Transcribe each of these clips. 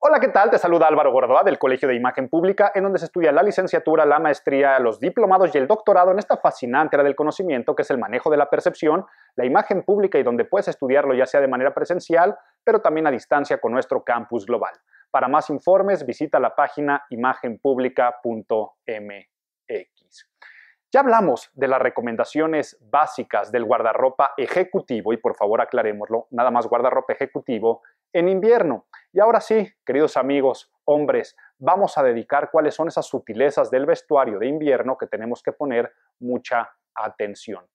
Hola, ¿qué tal? Te saluda Álvaro Gordoa del Colegio de Imagen Pública, en donde se estudia la licenciatura, la maestría, los diplomados y el doctorado en esta fascinante era del conocimiento que es el manejo de la percepción, la imagen pública y donde puedes estudiarlo ya sea de manera presencial, pero también a distancia con nuestro campus global. Para más informes, visita la página imagenpublica.mx. Ya hablamos de las recomendaciones básicas del guardarropa ejecutivo y por favor aclarémoslo, nada más guardarropa ejecutivo en invierno. Y ahora sí, queridos amigos, hombres, vamos a dedicar cuáles son esas sutilezas del vestuario de invierno que tenemos que poner mucha atención.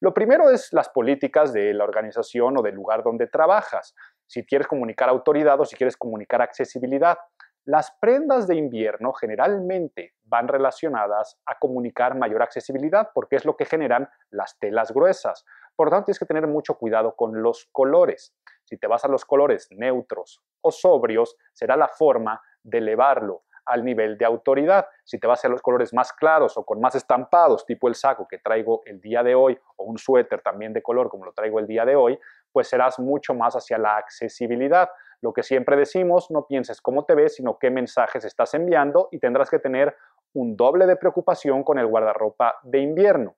Lo primero es las políticas de la organización o del lugar donde trabajas, si quieres comunicar autoridad o si quieres comunicar accesibilidad. Las prendas de invierno generalmente van relacionadas a comunicar mayor accesibilidad porque es lo que generan las telas gruesas. Por lo tanto, tienes que tener mucho cuidado con los colores. Si te vas a los colores neutros o sobrios, será la forma de elevarlo al nivel de autoridad. Si te vas a los colores más claros o con más estampados, tipo el saco que traigo el día de hoy, o un suéter también de color como lo traigo el día de hoy, pues serás mucho más hacia la accesibilidad. Lo que siempre decimos, no pienses cómo te ves, sino qué mensajes estás enviando y tendrás que tener un doble de preocupación con el guardarropa de invierno.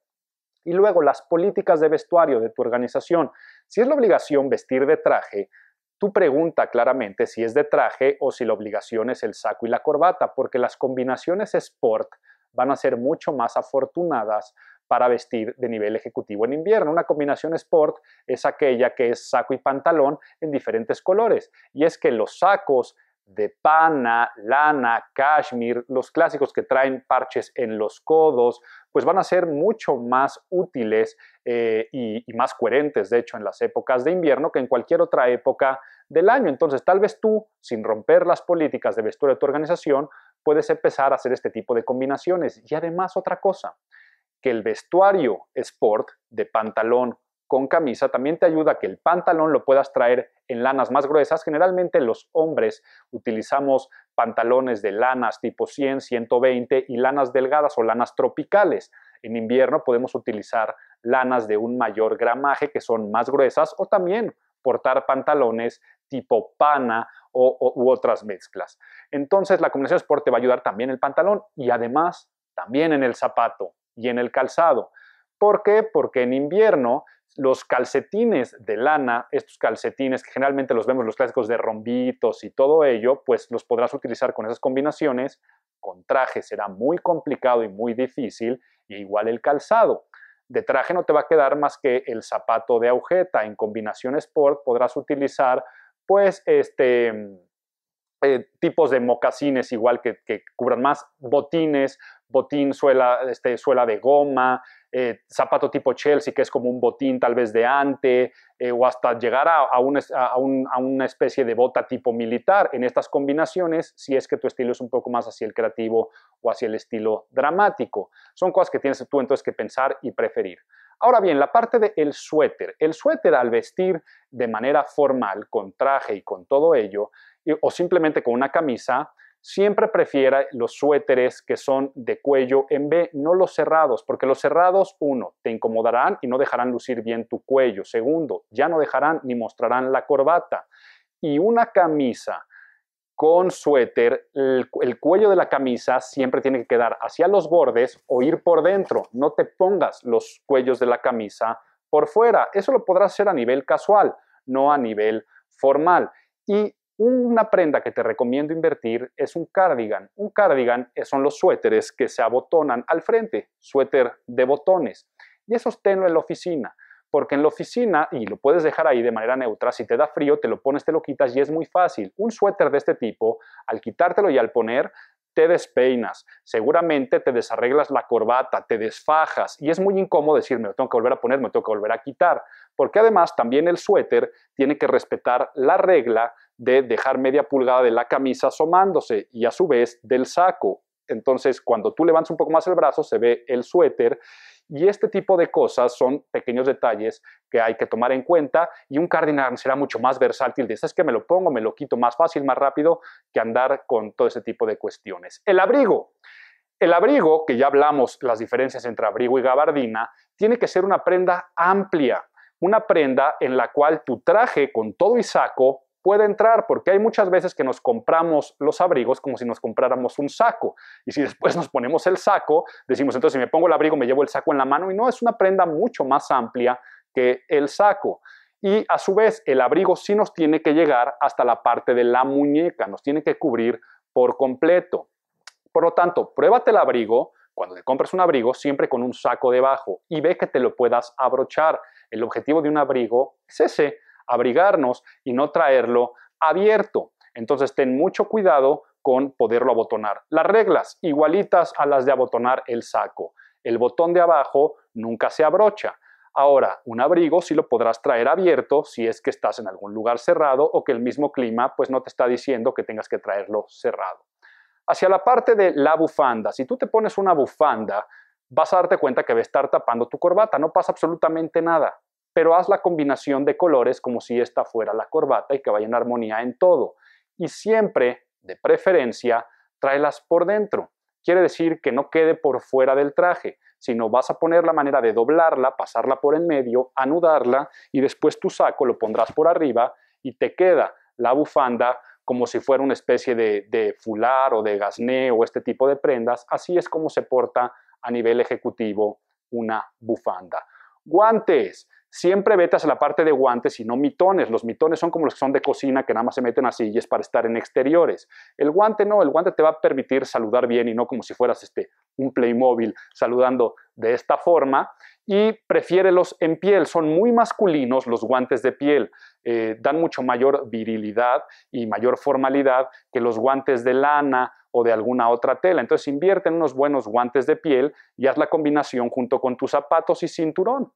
Y luego las políticas de vestuario de tu organización. Si es la obligación vestir de traje, tú pregunta claramente si es de traje o si la obligación es el saco y la corbata, porque las combinaciones sport van a ser mucho más afortunadas para vestir de nivel ejecutivo en invierno. Una combinación sport es aquella que es saco y pantalón en diferentes colores. Y es que los sacos de pana, lana, cashmere, los clásicos que traen parches en los codos, pues van a ser mucho más útiles eh, y, más coherentes, de hecho, en las épocas de invierno que en cualquier otra época del año. Entonces, tal vez tú, sin romper las políticas de vestuario de tu organización, puedes empezar a hacer este tipo de combinaciones. Y además, otra cosa, que el vestuario sport de pantalón, con camisa también te ayuda a que el pantalón lo puedas traer en lanas más gruesas. Generalmente los hombres utilizamos pantalones de lanas tipo 100, 120 y lanas delgadas o lanas tropicales. En invierno podemos utilizar lanas de un mayor gramaje que son más gruesas o también portar pantalones tipo pana o, u otras mezclas. Entonces la combinación de sport te va a ayudar también el pantalón y además también en el zapato y en el calzado. ¿Por qué? Porque en invierno los calcetines de lana, estos calcetines que generalmente los vemos los clásicos de rombitos y todo ello, pues los podrás utilizar con esas combinaciones. Con traje será muy complicado y muy difícil, e igual el calzado. De traje no te va a quedar más que el zapato de agujeta. En combinación sport podrás utilizar, pues, este, eh, tipos de mocasines igual que, que, cubran más, botines, botín, suela, este, suela de goma, eh, zapato tipo Chelsea, que es como un botín tal vez de ante, eh, o hasta llegar a, una especie de bota tipo militar en estas combinaciones, si es que tu estilo es un poco más hacia el creativo o hacia el estilo dramático. Son cosas que tienes tú entonces que pensar y preferir. Ahora bien, la parte del el suéter. El suéter al vestir de manera formal, con traje y con todo ello, o simplemente con una camisa, siempre prefiera los suéteres que son de cuello en B, no los cerrados, porque los cerrados, uno, te incomodarán y no dejarán lucir bien tu cuello. Segundo, ya no dejarán ni mostrarán la corbata. Y una camisa con suéter, el, el cuello de la camisa siempre tiene que quedar hacia los bordes o ir por dentro. No te pongas los cuellos de la camisa por fuera. Eso lo podrás hacer a nivel casual, no a nivel formal. Y una prenda que te recomiendo invertir es un cardigan. Un cardigan son los suéteres que se abotonan al frente, suéter de botones. Y eso tenlo en la oficina, porque en la oficina, y lo puedes dejar ahí de manera neutra, si te da frío, te lo pones, te lo quitas y es muy fácil. Un suéter de este tipo, al quitártelo y al poner, te despeinas, seguramente te desarreglas la corbata, te desfajas y es muy incómodo decir me lo tengo que volver a poner, me lo tengo que volver a quitar, porque además también el suéter tiene que respetar la regla de dejar media pulgada de la camisa asomándose y a su vez del saco. Entonces, cuando tú levantas un poco más el brazo, se ve el suéter y este tipo de cosas son pequeños detalles que hay que tomar en cuenta y un cardinal será mucho más versátil. Dices es que me lo pongo, me lo quito más fácil, más rápido que andar con todo ese tipo de cuestiones. El abrigo. El abrigo, que ya hablamos las diferencias entre abrigo y gabardina, tiene que ser una prenda amplia, una prenda en la cual tu traje con todo y saco puede entrar, porque hay muchas veces que nos compramos los abrigos como si nos compráramos un saco. Y si después nos ponemos el saco, decimos, entonces si me pongo el abrigo me llevo el saco en la mano y no, es una prenda mucho más amplia que el saco. Y a su vez, el abrigo sí nos tiene que llegar hasta la parte de la muñeca, nos tiene que cubrir por completo. Por lo tanto, pruébate el abrigo, cuando te compras un abrigo, siempre con un saco debajo y ve que te lo puedas abrochar. El objetivo de un abrigo es ese, abrigarnos y no traerlo abierto. Entonces ten mucho cuidado con poderlo abotonar. Las reglas igualitas a las de abotonar el saco. El botón de abajo nunca se abrocha. Ahora, un abrigo sí lo podrás traer abierto si es que estás en algún lugar cerrado o que el mismo clima pues no te está diciendo que tengas que traerlo cerrado. Hacia la parte de la bufanda, si tú te pones una bufanda, vas a darte cuenta que va a estar tapando tu corbata, no pasa absolutamente nada pero haz la combinación de colores como si esta fuera la corbata y que vaya en armonía en todo. Y siempre, de preferencia, tráelas por dentro. Quiere decir que no quede por fuera del traje, sino vas a poner la manera de doblarla, pasarla por en medio, anudarla y después tu saco lo pondrás por arriba y te queda la bufanda como si fuera una especie de, de fular o de gasné o este tipo de prendas. Así es como se porta a nivel ejecutivo una bufanda. Guantes siempre vete a la parte de guantes y no mitones. Los mitones son como los que son de cocina, que nada más se meten así y es para estar en exteriores. El guante no, el guante te va a permitir saludar bien y no como si fueras este, un Playmobil saludando de esta forma. Y prefiérelos en piel, son muy masculinos los guantes de piel, eh, dan mucho mayor virilidad y mayor formalidad que los guantes de lana o de alguna otra tela. Entonces invierte en unos buenos guantes de piel y haz la combinación junto con tus zapatos y cinturón.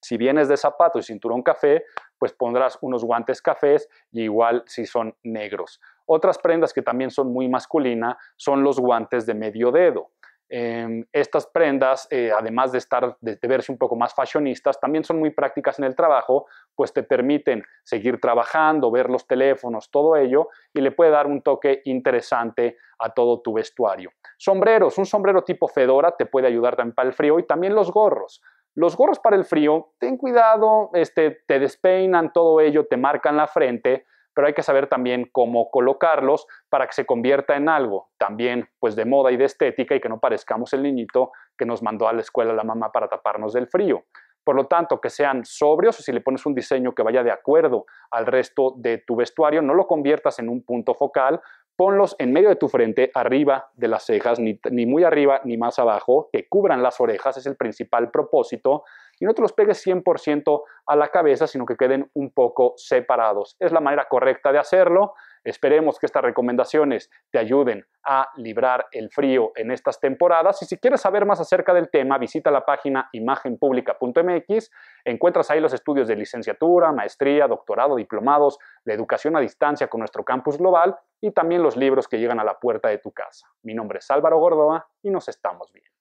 Si vienes de zapato y cinturón café, pues pondrás unos guantes cafés y igual si son negros. Otras prendas que también son muy masculinas son los guantes de medio dedo. Em, estas prendas, eh, además de estar de, de, verse un poco más fashionistas, también son muy prácticas en el trabajo, pues te permiten seguir trabajando, ver los teléfonos, todo ello, y le puede dar un toque interesante a todo tu vestuario. Sombreros, un sombrero tipo fedora te puede ayudar también para el frío y también los gorros. Los gorros para el frío, ten cuidado, este, te despeinan todo ello, te marcan la frente, pero hay que saber también cómo colocarlos para que se convierta en algo también pues de moda y de estética y que no parezcamos el niñito que nos mandó a la escuela la mamá para taparnos del frío. Por lo tanto, que sean sobrios o si le pones un diseño que vaya de acuerdo al resto de tu vestuario, no lo conviertas en un punto focal ponlos en medio de tu frente, arriba de las cejas, ni, muy arriba ni más abajo, que cubran las orejas, es el principal propósito, y no te los pegues 100% a la cabeza, sino que queden un poco separados. Es la manera correcta de hacerlo, Esperemos que estas recomendaciones te ayuden a librar el frío en estas temporadas. Y si quieres saber más acerca del tema, visita la página imagenpublica.mx. Encuentras ahí los estudios de licenciatura, maestría, doctorado, diplomados, la educación a distancia con nuestro campus global y también los libros que llegan a la puerta de tu casa. Mi nombre es Álvaro Gordoa y nos estamos viendo.